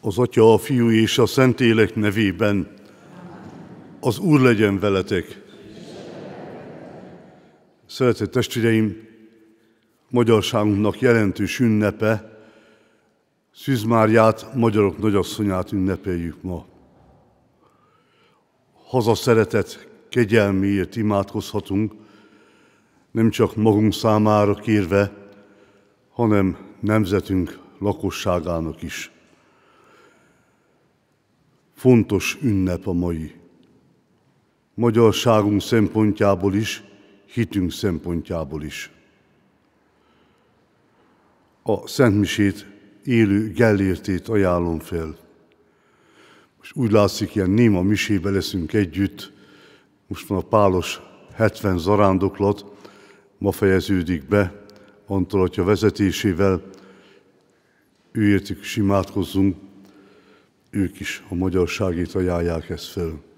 az Atya, a Fiú és a Szentélek nevében. Az Úr legyen veletek! Szeretett testvéreim, magyarságunknak jelentős ünnepe, Szűzmárját, magyarok nagyasszonyát ünnepeljük ma. Haza szeretet kegyelméért imádkozhatunk, nem csak magunk számára kérve, hanem nemzetünk lakosságának is fontos ünnep a mai. Magyarságunk szempontjából is, hitünk szempontjából is. A Szentmisét élő gellértét ajánlom fel. Most úgy látszik, ilyen néma misébe leszünk együtt, most van a pálos 70 zarándoklat, ma fejeződik be, Antal atya vezetésével, őértük is imádkozzunk, ők is a magyarságét ajánlják ezt föl.